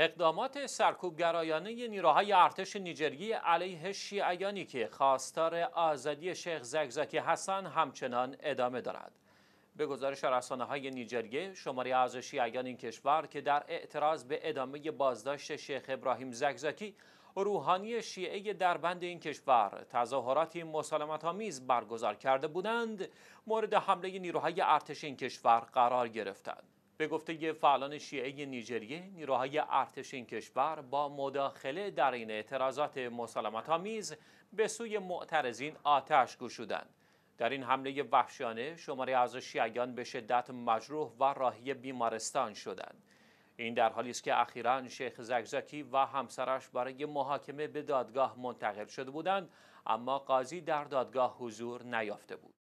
اقدامات سرکوبگرایانه نیروهای ارتش نیجریه علیه شیعیانی که خواستار آزادی شیخ زگزکی حسن همچنان ادامه دارد. به گزارش رسانه های نیجریه شماری از شیعیان این کشور که در اعتراض به ادامه بازداشت شیخ ابراهیم زگزکی روحانی شیعه بند این کشور تظاهراتی مسالمت آمیز برگزار کرده بودند مورد حمله نیروهای ارتش این کشور قرار گرفتند به گفته فعالان شیعه نیجریه نیروهای ارتش این کشور با مداخله در این اعتراضات مسالمت آمیز به سوی معترضین آتش گشودند در این حمله وحشیانه شماره از شیعیان به شدت مجروح و راهی بیمارستان شدند این در حالی است که اخیرا شیخ زگزکی و همسرش برای محاکمه به دادگاه منتقل شده بودند اما قاضی در دادگاه حضور نیافته بود